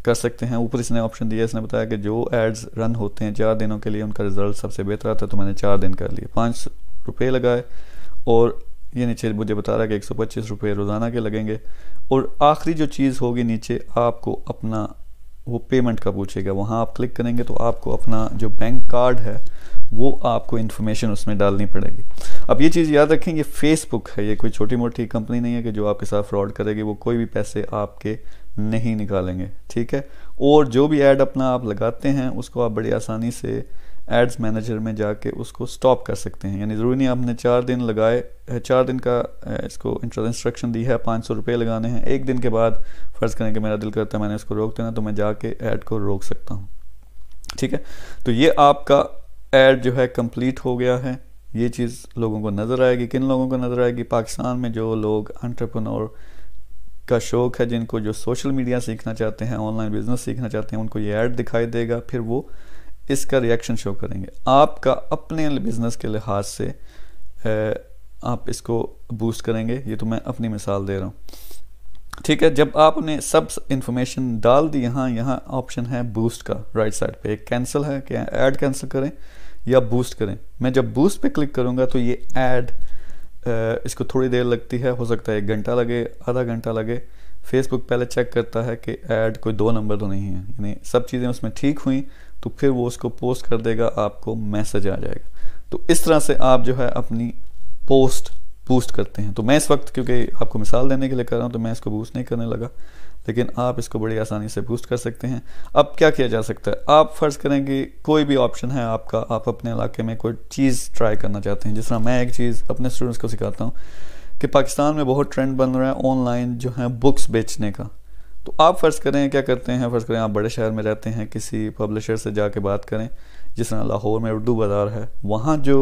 कर सकते हैं ऊपर इसने ऑप्शन दिया इसने बताया कि जो एड्स रन होते हैं चार दिनों के लिए उनका रिज़ल्ट सबसे बेहतर आता है तो मैंने चार दिन कर लिए पाँच रुपये लगाए और ये नीचे मुझे बता रहा है कि एक सौ पच्चीस रुपये रोज़ाना के लगेंगे और आखिरी जो चीज़ होगी नीचे आपको अपना वो पेमेंट का पूछेगा वहाँ आप क्लिक करेंगे तो आपको अपना जो बैंक कार्ड है वो आपको इन्फॉर्मेशन उसमें डालनी पड़ेगी अब ये चीज़ याद रखें ये फेसबुक है ये कोई छोटी मोटी कंपनी नहीं है कि जो आपके साथ फ्रॉड करेगी वो कोई भी पैसे आपके नहीं निकालेंगे ठीक है और जो भी ऐड अपना आप लगाते हैं उसको आप बड़ी आसानी से एड्स मैनेजर में जाके उसको स्टॉप कर सकते हैं यानी ज़रूरी नहीं आपने चार दिन लगाए चार दिन का इसको इंस्ट्रक्शन दी है पाँच सौ रुपये लगाने हैं एक दिन के बाद फ़र्ज़ करें कि मेरा दिल करता है मैंने उसको रोक देना तो मैं जाके ऐड को रोक सकता हूँ ठीक है तो ये आपका एड जो है कम्प्लीट हो गया है ये चीज़ लोगों को नज़र आएगी किन लोगों को नज़र आएगी पाकिस्तान में जो लोग अंटरप्रनोर का शौक़ है जिनको जो सोशल मीडिया सीखना चाहते हैं ऑनलाइन बिज़नेस सीखना चाहते हैं उनको ये ऐड दिखाई देगा फिर वो इसका रिएक्शन शो करेंगे आपका अपने बिज़नेस के लिहाज से आप इसको बूस्ट करेंगे ये तो मैं अपनी मिसाल दे रहा हूँ ठीक है जब आपने सब इंफॉर्मेशन डाल दी यहाँ यहाँ ऑप्शन है बूस्ट का राइट साइड पे एक कैंसिल है कि ऐड कैंसिल करें या बूस्ट करें मैं जब बूस्ट पे क्लिक करूँगा तो ये ऐड इसको थोड़ी देर लगती है हो सकता है एक घंटा लगे आधा घंटा लगे फेसबुक पहले चेक करता है कि ऐड कोई दो नंबर तो नहीं है यानी सब चीज़ें उसमें ठीक हुई तो फिर वो उसको पोस्ट कर देगा आपको मैसेज आ जाएगा तो इस तरह से आप जो है अपनी पोस्ट बूस्ट करते हैं तो मैं इस वक्त क्योंकि आपको मिसाल देने के लिए कर रहा हूँ तो मैं इसको बूस्ट नहीं करने लगा लेकिन आप इसको बड़ी आसानी से बूस्ट कर सकते हैं अब क्या किया जा सकता है आप फ़र्ज़ करें कि कोई भी ऑप्शन है आपका आप अपने इलाके में कोई चीज़ ट्राई करना चाहते हैं जिस तरह मैं एक चीज़ अपने स्टूडेंट्स को सिखाता हूँ कि पाकिस्तान में बहुत ट्रेंड बन रहा है ऑनलाइन जो है बुक्स बेचने का तो आप फ़र्ज़ करें क्या करते हैं फ़र्ज़ करें आप बड़े शहर में रहते हैं किसी पब्लिशर से जाके बात करें जिस तरह लाहौर में उर्दू बाज़ार है वहाँ जो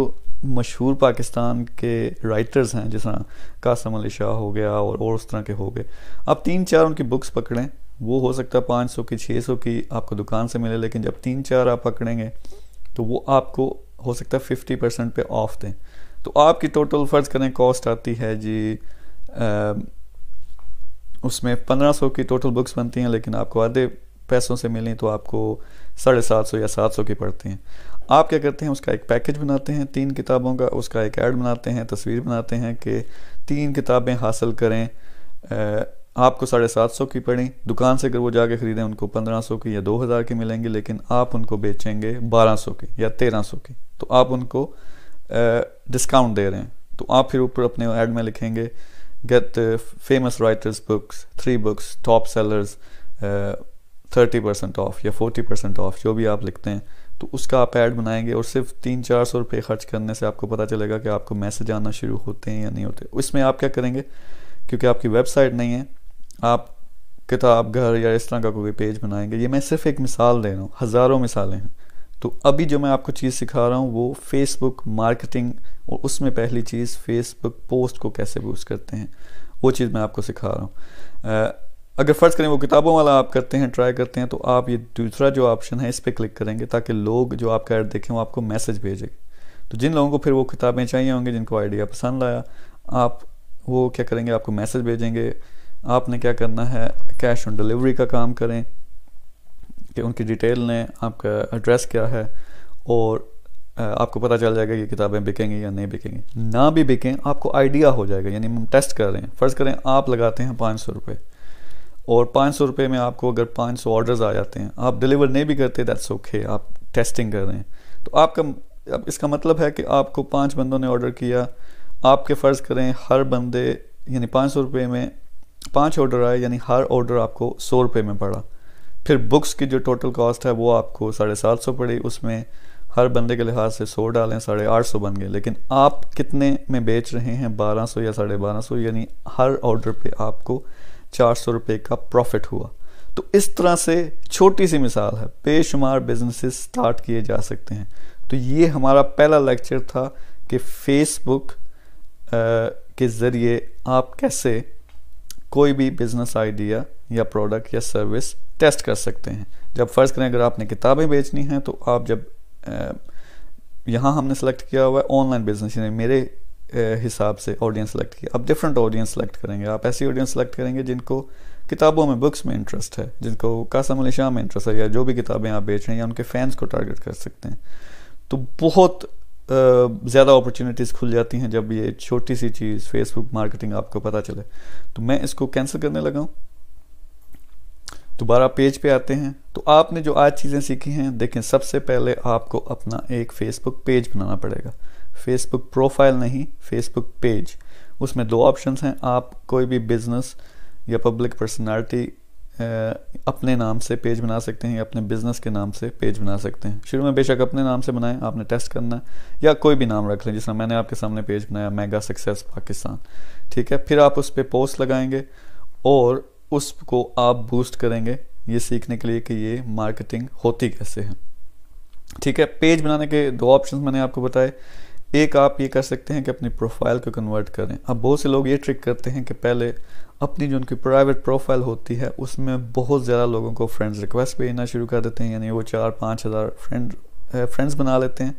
मशहूर पाकिस्तान के राइटर्स हैं जिस तरह कासम अली शाह हो गया और और उस तरह के हो गए आप तीन चार उनकी बुक्स पकड़ें वो हो सकता है पाँच सौ की छः सौ की आपको दुकान से मिले लेकिन जब तीन चार आप पकड़ेंगे तो वो आपको हो सकता है फिफ्टी परसेंट पर ऑफ दें तो आपकी टोटल फ़र्ज़ करें कॉस्ट आती है जी उसमें पंद्रह सौ की टोटल बुक्स बनती हैं लेकिन आपको आधे पैसों से मिलें तो आपको साढ़े सात सौ या सात सौ की पड़ती हैं आप क्या करते हैं उसका एक पैकेज बनाते हैं तीन किताबों का उसका एक ऐड बनाते हैं तस्वीर बनाते हैं कि तीन किताबें हासिल करें आपको साढ़े सात सौ की पड़ी दुकान से अगर वो जाके ख़रीदें उनको पंद्रह सौ की या दो हज़ार की मिलेंगी लेकिन आप उनको बेचेंगे बारह सौ की या तेरह सौ की तो आप उनको डिस्काउंट दे रहे हैं तो आप फिर ऊपर अपने ऐड में लिखेंगे get the famous writers' books, three books, top sellers thirty percent off या फोर्टी परसेंट ऑफ जो भी आप लिखते हैं तो उसका आप ऐड बनाएंगे और सिर्फ तीन चार सौ रुपये खर्च करने से आपको पता चलेगा कि आपको मैसेज आना शुरू होते हैं या नहीं होते इसमें आप क्या करेंगे क्योंकि आपकी वेबसाइट नहीं है आप किताब घर या इस तरह का कोई पेज बनाएंगे ये मैं सिर्फ एक मिसाल दे रहा हूँ हज़ारों मिसालें हैं तो अभी जो मैं आपको चीज़ सिखा रहा हूँ वो फेसबुक मार्केटिंग और उसमें पहली चीज़ फेसबुक पोस्ट को कैसे यूज़ करते हैं वो चीज़ मैं आपको सिखा रहा हूँ अगर फ़र्ज़ करें वो किताबों वाला आप करते हैं ट्राई करते हैं तो आप ये दूसरा जो ऑप्शन है इस पर क्लिक करेंगे ताकि लोग जो आपका ऐड देखें वो आपको मैसेज भेजेंगे तो जिन लोगों को फिर वो किताबें चाहिए होंगी जिनको आइडिया पसंद आया आप वो क्या करेंगे आपको मैसेज भेजेंगे आपने क्या करना है कैश ऑन डिलीवरी का काम करें कि उनकी डिटेल ने आपका एड्रेस क्या है और आपको पता चल जाएगा कि किताबें बिकेंगी या नहीं बिकेंगी ना भी बिकें आपको आइडिया हो जाएगा यानी हम टेस्ट कर रहे हैं फ़र्ज़ करें आप लगाते हैं पाँच सौ रुपये और पाँच सौ रुपये में आपको अगर पाँच सौ ऑर्डर्स आ जाते हैं आप डिलीवर नहीं भी करते दैट्स ओके आप टेस्टिंग कर रहे हैं तो आपका अब इसका मतलब है कि आपको पाँच बंदों ने ऑर्डर किया आपके फ़र्ज़ करें हर बंदे यानी पाँच सौ रुपये में पाँच ऑर्डर आए यानी हर ऑर्डर आपको सौ रुपये में पड़ा फिर बुक्स की जो टोटल कॉस्ट है वो आपको साढ़े सात सौ पड़ी उसमें हर बंदे के लिहाज से सौ डालें साढ़े आठ सौ बन गए लेकिन आप कितने में बेच रहे हैं बारह सौ या साढ़े बारह सौ यानी हर ऑर्डर पे आपको चार सौ रुपये का प्रॉफिट हुआ तो इस तरह से छोटी सी मिसाल है बेशुमार बिजनेसेस स्टार्ट किए जा सकते हैं तो ये हमारा पहला लेक्चर था कि फेसबुक के ज़रिए आप कैसे कोई भी बिजनेस आइडिया या प्रोडक्ट या सर्विस टेस्ट कर सकते हैं जब फ़र्ज़ करें अगर आपने किताबें बेचनी हैं तो आप जब यहाँ हमने सेलेक्ट किया हुआ है ऑनलाइन बिजनेस यानी मेरे हिसाब से ऑडियंस सेलेक्ट किया आप डिफरेंट ऑडियंस सेलेक्ट करेंगे आप ऐसी ऑडियंस सेलेक्ट करेंगे जिनको किताबों में बुक्स में इंटरेस्ट है जिनको कासम अली शाह में इंटरेस्ट है या जो भी किताबें आप बेच रहे हैं या उनके फैंस को टारगेट कर सकते हैं तो बहुत ज़्यादा अपॉर्चुनिटीज़ खुल जाती हैं जब ये छोटी सी चीज़ फेसबुक मार्केटिंग आपको पता चले तो मैं इसको कैंसिल करने लगा हूँ दोबारा पेज पे आते हैं तो आपने जो आज चीज़ें सीखी हैं देखें सबसे पहले आपको अपना एक फेसबुक पेज बनाना पड़ेगा फेसबुक प्रोफाइल नहीं फेसबुक पेज उसमें दो ऑप्शंस हैं आप कोई भी बिज़नेस या पब्लिक पर्सनालिटी अपने नाम से पेज बना सकते हैं या अपने बिज़नेस के नाम से पेज बना सकते हैं शुरू में बेशक अपने नाम से बनाएं आपने टेस्ट करना है या कोई भी नाम रख लें जिसमें मैंने आपके सामने पेज बनाया मेगा सक्सेस पाकिस्तान ठीक है फिर आप उस पर पोस्ट लगाएंगे और उसको आप बूस्ट करेंगे ये सीखने के लिए कि ये मार्केटिंग होती कैसे है ठीक है पेज बनाने के दो ऑप्शन मैंने आपको बताए एक आप ये कर सकते हैं कि अपनी प्रोफाइल को कन्वर्ट करें अब बहुत से लोग ये ट्रिक करते हैं कि पहले अपनी जो उनकी प्राइवेट प्रोफाइल होती है उसमें बहुत ज़्यादा लोगों को फ्रेंड्स रिक्वेस्ट भेजना शुरू कर देते हैं यानी वो चार पाँच हज़ार फ्रेंड फ्रेंड्स बना लेते हैं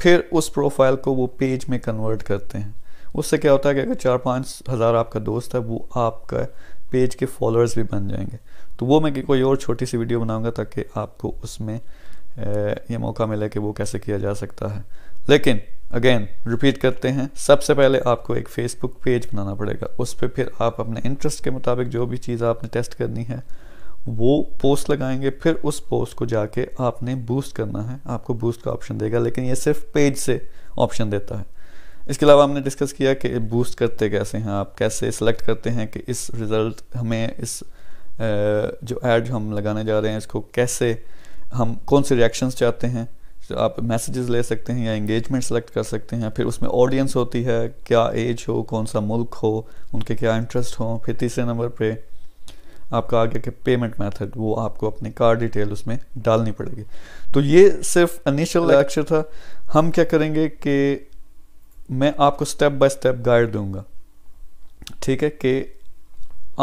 फिर उस प्रोफाइल को वो पेज में कन्वर्ट करते हैं उससे क्या होता है कि अगर चार पाँच हज़ार आपका दोस्त है वो आपका पेज के फॉलोअर्स भी बन जाएंगे तो वो मैं कोई और छोटी सी वीडियो बनाऊंगा ताकि आपको उसमें ये मौका मिले कि वो कैसे किया जा सकता है लेकिन अगेन रिपीट करते हैं सबसे पहले आपको एक फेसबुक पेज बनाना पड़ेगा उस पर फिर आप अपने इंटरेस्ट के मुताबिक जो भी चीज़ आपने टेस्ट करनी है वो पोस्ट लगाएंगे फिर उस पोस्ट को जाके आपने बूस्ट करना है आपको बूस्ट का ऑप्शन देगा लेकिन ये सिर्फ पेज से ऑप्शन देता है इसके अलावा हमने डिस्कस किया कि बूस्ट करते कैसे हैं आप कैसे सेलेक्ट करते हैं कि इस रिज़ल्ट हमें इस जो एड हम लगाने जा रहे हैं इसको कैसे हम कौन से रिएक्शंस चाहते हैं तो आप मैसेजेस ले सकते हैं या इंगेजमेंट सेलेक्ट कर सकते हैं फिर उसमें ऑडियंस होती है क्या एज हो कौन सा मुल्क हो उनके क्या इंटरेस्ट हो फिर तीसरे नंबर पे आपका आगे के पेमेंट मेथड वो आपको अपने कार्ड डिटेल उसमें डालनी पड़ेगी तो ये सिर्फ इनिशियल लेक्चर था हम क्या करेंगे कि मैं आपको स्टेप बाय स्टेप गाइड दूंगा ठीक है कि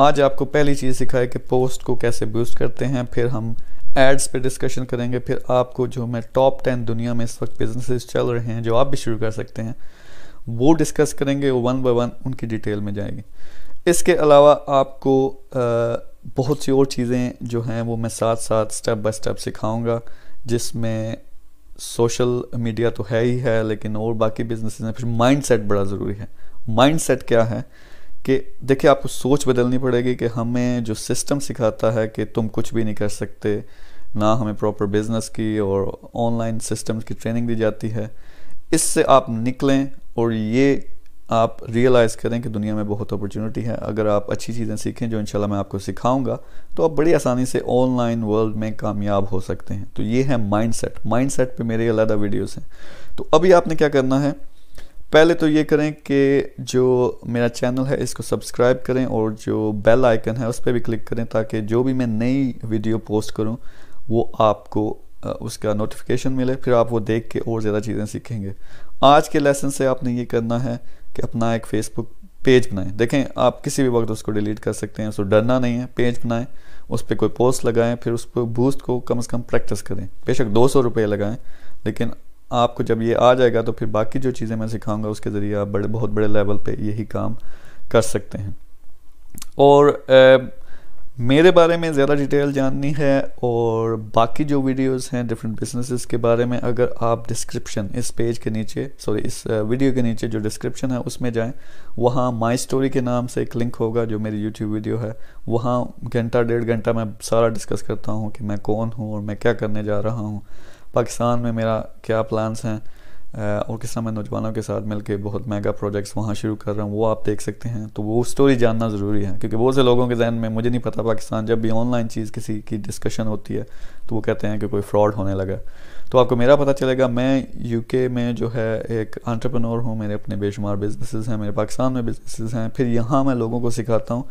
आज आपको पहली चीज़ सिखाई कि पोस्ट को कैसे बूस्ट करते हैं फिर हम एड्स पे डिस्कशन करेंगे फिर आपको जो मैं टॉप टेन दुनिया में इस वक्त बिजनेसेस चल रहे हैं जो आप भी शुरू कर सकते हैं वो डिस्कस करेंगे वो वन बाय वन उनकी डिटेल में जाएगी इसके अलावा आपको बहुत सी और चीज़ें जो हैं वो मैं साथ साथ स्टेप बाय स्टेप सिखाऊंगा जिसमें सोशल मीडिया तो है ही है लेकिन और बाकी बिजनेस में फिर माइंड बड़ा ज़रूरी है माइंड क्या है कि देखिए आपको सोच बदलनी पड़ेगी कि हमें जो सिस्टम सिखाता है कि तुम कुछ भी नहीं कर सकते ना हमें प्रॉपर बिज़नेस की और ऑनलाइन सिस्टम्स की ट्रेनिंग दी जाती है इससे आप निकलें और ये आप रियलाइज़ करें कि दुनिया में बहुत अपॉर्चुनिटी है अगर आप अच्छी चीज़ें सीखें जो इंशाल्लाह मैं आपको सिखाऊंगा तो आप बड़ी आसानी से ऑनलाइन वर्ल्ड में कामयाब हो सकते हैं तो ये है माइंडसेट माइंडसेट पे मेरे अलहदा वीडियोस हैं तो अभी आपने क्या करना है पहले तो ये करें कि जो मेरा चैनल है इसको सब्सक्राइब करें और जो बेल आइकन है उस पर भी क्लिक करें ताकि जो भी मैं नई वीडियो पोस्ट करूँ वो आपको उसका नोटिफिकेशन मिले फिर आप वो देख के और ज़्यादा चीज़ें सीखेंगे आज के लेसन से आपने ये करना है कि अपना एक फेसबुक पेज बनाएं देखें आप किसी भी वक्त उसको डिलीट कर सकते हैं उसको डरना नहीं है पेज बनाएं उस पर कोई पोस्ट लगाएं फिर उस पर बूस्ट को कम से कम प्रैक्टिस करें बेशक दो सौ रुपये लगाएँ लेकिन आपको जब ये आ जाएगा तो फिर बाकी जो चीज़ें मैं सिखाऊंगा उसके ज़रिए आप बड़े बहुत बड़े लेवल पे यही काम कर सकते हैं और मेरे बारे में ज़्यादा डिटेल जाननी है और बाकी जो वीडियोस हैं डिफरेंट बिजनेसेस के बारे में अगर आप डिस्क्रिप्शन इस पेज के नीचे सॉरी इस वीडियो के नीचे जो डिस्क्रिप्शन है उसमें जाएं वहाँ माय स्टोरी के नाम से एक लिंक होगा जो मेरी यूट्यूब वीडियो है वहाँ घंटा डेढ़ घंटा मैं सारा डिस्कस करता हूँ कि मैं कौन हूँ और मैं क्या करने जा रहा हूँ पाकिस्तान में मेरा क्या प्लान्स हैं और किस मैं नौजवानों के साथ मिलकर बहुत महंगा प्रोजेक्ट्स वहाँ शुरू कर रहा हूँ वो आप देख सकते हैं तो वो स्टोरी जानना ज़रूरी है क्योंकि बहुत से लोगों के जहन में मुझे नहीं पता पाकिस्तान जब भी ऑनलाइन चीज़ किसी की डिस्कशन होती है तो वो कहते हैं कि कोई फ्रॉड होने लगा तो आपको मेरा पता चलेगा मैं यूके में जो है एक आंट्रप्रनोर हूँ मेरे अपने बेशुमार बिजनेसेस हैं मेरे पाकिस्तान में बिजनेसेस हैं फिर यहाँ मैं लोगों को सिखाता हूँ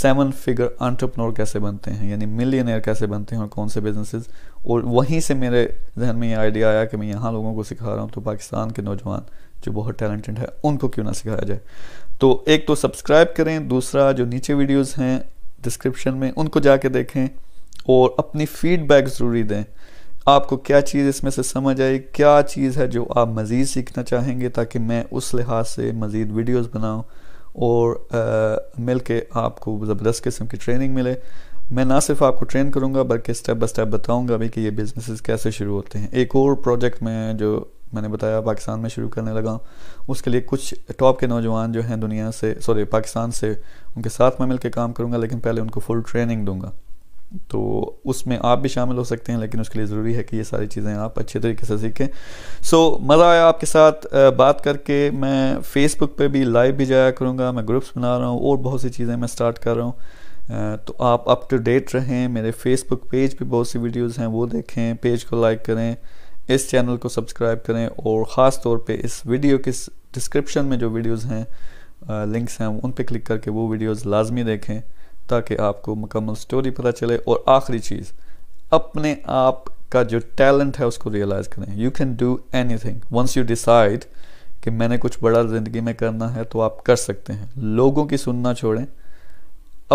सेवन फिगर आंट्रप्रनोर कैसे बनते हैं यानी मिलियनर कैसे बनते हैं और कौन से बिजनेसेस और वहीं से मेरे जहन में ये आइडिया आया कि मैं यहाँ लोगों को सिखा रहा हूँ तो पाकिस्तान के नौजवान जो बहुत टैलेंटेड है उनको क्यों ना सिखाया जाए तो एक तो सब्सक्राइब करें दूसरा जो नीचे वीडियोज़ हैं डिस्क्रिप्शन में उनको जाके देखें और अपनी फीडबैक ज़रूरी दें आपको क्या चीज़ इसमें से समझ आई क्या चीज़ है जो आप मज़ीद सीखना चाहेंगे ताकि मैं उस लिहाज से मज़ीद वीडियोस बनाऊं और आ, मिल के आपको ज़बरदस्त किस्म की ट्रेनिंग मिले मैं ना सिर्फ आपको ट्रेन करूँगा बल्कि स्टेप बाई स्टेप बताऊँगा भी कि ये बिज़नेसेस कैसे शुरू होते हैं एक और प्रोजेक्ट में जो मैंने बताया पाकिस्तान में शुरू करने लगा उसके लिए कुछ टॉप के नौजवान जो हैं दुनिया से सॉरी पाकिस्तान से उनके साथ मैं मिलकर काम करूँगा लेकिन पहले उनको फुल ट्रेनिंग दूँगा तो उसमें आप भी शामिल हो सकते हैं लेकिन उसके लिए ज़रूरी है कि ये सारी चीज़ें आप अच्छे तरीके से सीखें सो so, मज़ा आया आपके साथ बात करके मैं फेसबुक पे भी लाइव भी जाया करूँगा मैं ग्रुप्स बना रहा हूँ और बहुत सी चीज़ें मैं स्टार्ट कर रहा हूँ तो आप अप टू डेट रहें मेरे फेसबुक पेज पर बहुत सी वीडियोज़ हैं वो देखें पेज को लाइक करें इस चैनल को सब्सक्राइब करें और ख़ास तौर पर इस वीडियो के डिस्क्रिप्शन में जो वीडियोज़ हैं लिंक्स हैं उन पर क्लिक करके वो वीडियोज़ लाजमी देखें ताकि आपको मुकम्मल स्टोरी पता चले और आखिरी चीज़ अपने आप का जो टैलेंट है उसको रियलाइज़ करें you can do anything once you decide कि मैंने कुछ बड़ा ज़िंदगी में करना है तो आप कर सकते हैं लोगों की सुनना छोड़ें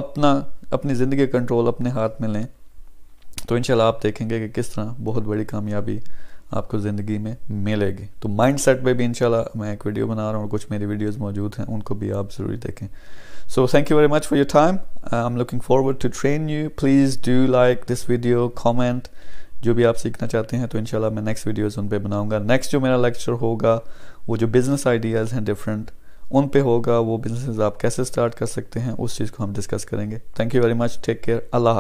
अपना अपनी ज़िंदगी कंट्रोल अपने हाथ में लें तो इंशाल्लाह आप देखेंगे कि किस तरह बहुत बड़ी कामयाबी आपको ज़िंदगी में मिलेगी तो माइंड सेट पर भी इंशाल्लाह मैं एक वीडियो बना रहा हूँ कुछ मेरी वीडियोज़ मौजूद हैं उनको भी आप जरूरी देखें So thank you very much for your time. I'm looking forward to train you. Please do like this video, comment जो भी आप सीखना चाहते हैं तो इंशाल्लाह मैं नेक्स्ट वीडियोस उन पे बनाऊंगा नेक्स्ट जो मेरा लेक्चर होगा वो जो बिज़नेस आइडियाज़ हैं डिफरेंट उन पे होगा वो बिज़नेस आप कैसे स्टार्ट कर सकते हैं उस चीज़ को हम डिस्कस करेंगे thank you very much take care Allah